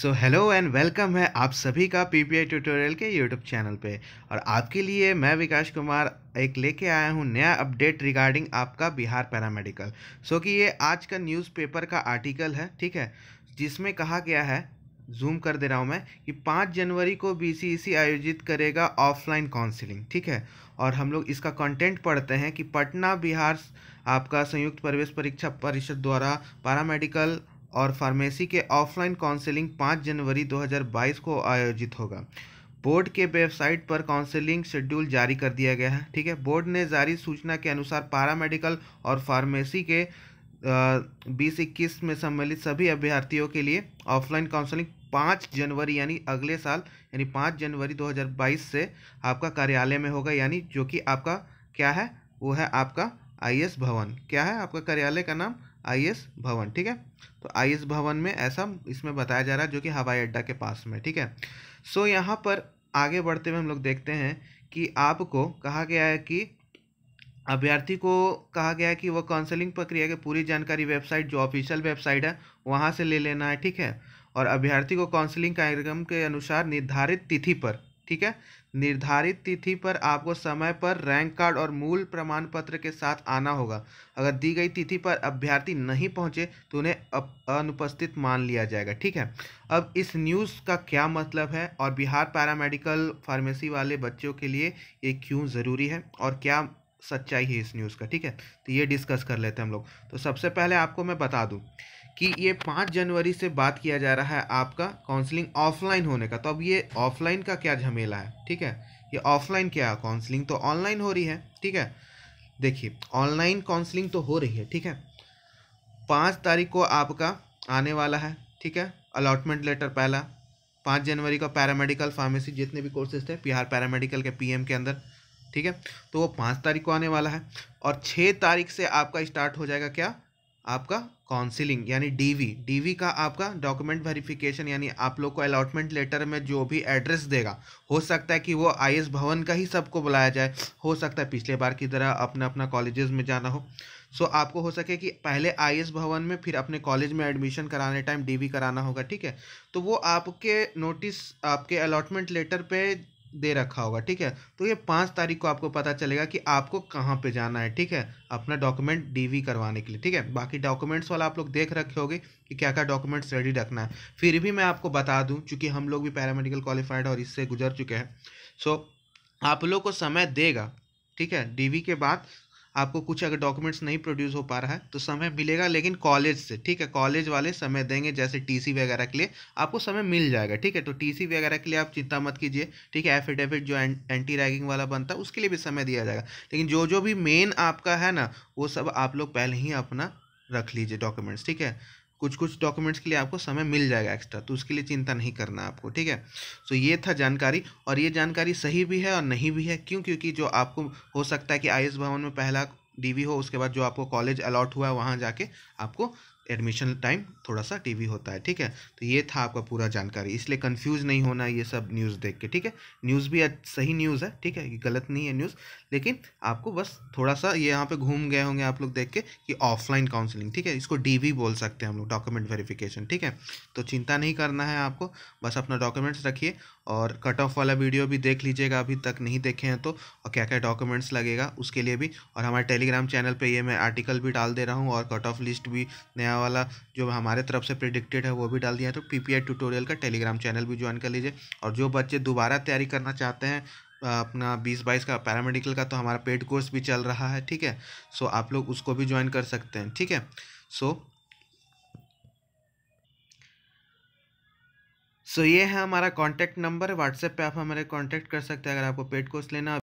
so hello and welcome है आप सभी का पी पी आई ट्यूटोरियल के यूट्यूब चैनल पे और आपके लिए मैं विकास कुमार एक लेके आया हूँ नया अपडेट रिगार्डिंग आपका बिहार पैरामेडिकल सो so कि ये आज का न्यूज़पेपर का आर्टिकल है ठीक है जिसमें कहा गया है जूम कर दे रहा हूँ मैं कि पाँच जनवरी को बीसीईसी e आयोजित करेगा ऑफलाइन काउंसिलिंग ठीक है और हम लोग इसका कंटेंट पढ़ते हैं कि पटना बिहार आपका संयुक्त प्रवेश परीक्षा परिषद द्वारा पारामेडिकल और फार्मेसी के ऑफलाइन काउंसलिंग 5 जनवरी 2022 को आयोजित होगा बोर्ड के वेबसाइट पर काउंसलिंग शेड्यूल जारी कर दिया गया है ठीक है बोर्ड ने जारी सूचना के अनुसार पारामेडिकल और फार्मेसी के बीस इक्कीस में सम्मिलित सभी अभ्यर्थियों के लिए ऑफलाइन काउंसलिंग पाँच जनवरी यानी अगले साल यानी पाँच जनवरी 2022 से आपका कार्यालय में होगा यानी जो कि आपका क्या है वो है आपका आईएएस भवन क्या है आपका कार्यालय का नाम आई एस भवन ठीक है तो आई एस भवन में ऐसा इसमें बताया जा रहा है जो कि हवाई अड्डा के पास में ठीक है सो so, यहाँ पर आगे बढ़ते हुए हम लोग देखते हैं कि आपको कहा गया है कि अभ्यर्थी को कहा गया है कि वह काउंसलिंग प्रक्रिया की पूरी जानकारी वेबसाइट जो ऑफिशियल वेबसाइट है वहाँ से ले लेना है ठीक है और अभ्यर्थी को काउंसलिंग कार्यक्रम के अनुसार निर्धारित तिथि पर ठीक है निर्धारित तिथि पर आपको समय पर रैंक कार्ड और मूल प्रमाण पत्र के साथ आना होगा अगर दी गई तिथि पर अभ्यर्थी नहीं पहुंचे तो उन्हें अनुपस्थित मान लिया जाएगा ठीक है अब इस न्यूज़ का क्या मतलब है और बिहार पैरामेडिकल फार्मेसी वाले बच्चों के लिए ये क्यों ज़रूरी है और क्या सच्चाई है इस न्यूज़ का ठीक है तो ये डिस्कस कर लेते हैं हम लोग तो सबसे पहले आपको मैं बता दूँ कि ये पाँच जनवरी से बात किया जा रहा है आपका काउंसलिंग ऑफलाइन होने का तो अब ये ऑफलाइन का क्या झमेला है ठीक है ये ऑफलाइन क्या है काउंसलिंग तो ऑनलाइन हो रही है ठीक है देखिए ऑनलाइन काउंसलिंग तो हो रही है ठीक है पाँच तारीख को आपका आने वाला है ठीक है अलॉटमेंट लेटर पहला पाँच जनवरी का पैरामेडिकल फार्मेसी जितने भी कोर्सेज थे बिहार पैरामेडिकल के पीएम के अंदर ठीक है तो वो पाँच तारीख को आने वाला है और छः तारीख से आपका स्टार्ट हो जाएगा क्या आपका काउंसिलिंग यानी डीवी डीवी का आपका डॉक्यूमेंट वेरिफिकेशन यानी आप लोग को अलॉटमेंट लेटर में जो भी एड्रेस देगा हो सकता है कि वो आई भवन का ही सबको बुलाया जाए हो सकता है पिछले बार की तरह अपना अपना कॉलेजेस में जाना हो सो so, आपको हो सके कि पहले आई भवन में फिर अपने कॉलेज में एडमिशन कराने टाइम डीवी कराना होगा ठीक है तो वो आपके नोटिस आपके अलॉटमेंट लेटर पे दे रखा होगा ठीक है तो ये पाँच तारीख को आपको पता चलेगा कि आपको कहाँ पे जाना है ठीक है अपना डॉक्यूमेंट डीवी करवाने के लिए ठीक है बाकी डॉक्यूमेंट्स वाला आप लोग देख रखे होगे कि क्या क्या डॉक्यूमेंट्स रेडी रखना है फिर भी मैं आपको बता दूँ चूँकि हम लोग भी पैरामेडिकल क्वालिफाइड और इससे गुजर चुके हैं सो आप लोग को समय देगा ठीक है डी के बाद आपको कुछ अगर डॉक्यूमेंट्स नहीं प्रोड्यूस हो पा रहा है तो समय मिलेगा लेकिन कॉलेज से ठीक है कॉलेज वाले समय देंगे जैसे टीसी वगैरह के लिए आपको समय मिल जाएगा ठीक है तो टीसी वगैरह के लिए आप चिंता मत कीजिए ठीक है एफिडेविट जो एंटी रैगिंग वाला बनता है उसके लिए भी समय दिया जाएगा लेकिन जो जो भी मेन आपका है ना वो सब आप लोग पहले ही अपना रख लीजिए डॉक्यूमेंट्स ठीक है कुछ कुछ डॉक्यूमेंट्स के लिए आपको समय मिल जाएगा एक्स्ट्रा तो उसके लिए चिंता नहीं करना आपको ठीक है सो ये था जानकारी और ये जानकारी सही भी है और नहीं भी है क्यों क्योंकि जो आपको हो सकता है कि आई भवन में पहला डीवी हो उसके बाद जो आपको कॉलेज अलॉट हुआ है वहाँ जाके आपको एडमिशन टाइम थोड़ा सा टीवी होता है ठीक है तो ये था आपका पूरा जानकारी इसलिए कंफ्यूज नहीं होना ये सब न्यूज़ देख के ठीक है न्यूज़ भी सही न्यूज़ है ठीक है गलत नहीं है न्यूज़ लेकिन आपको बस थोड़ा सा ये यहाँ पे घूम गए होंगे आप लोग देख के कि ऑफलाइन काउंसलिंग ठीक है इसको डी बोल सकते हैं हम लोग डॉक्यूमेंट वेरीफिकेशन ठीक है तो चिंता नहीं करना है आपको बस अपना डॉक्यूमेंट्स रखिए और कट ऑफ वाला वीडियो भी देख लीजिएगा अभी तक नहीं देखे हैं तो और क्या क्या डॉक्यूमेंट्स लगेगा उसके लिए भी और हमारे टेलीग्राम चैनल पे ये मैं आर्टिकल भी डाल दे रहा हूँ और कट ऑफ लिस्ट भी नया वाला जो हमारे तरफ से प्रिडिक्टेड है वो भी डाल दिया है तो पी ट्यूटोरियल का टेलीग्राम चैनल भी ज्वाइन कर लीजिए और जो बच्चे दोबारा तैयारी करना चाहते हैं अपना बीस बाईस का पैरामेडिकल का तो हमारा पेड कोर्स भी चल रहा है ठीक है सो आप लोग उसको भी ज्वाइन कर सकते हैं ठीक है सो सो ये है हमारा कॉन्टैक्ट नंबर व्हाट्सएप पे आप हमारे कॉन्टैक्ट कर सकते हैं अगर आपको पेड कोर्स लेना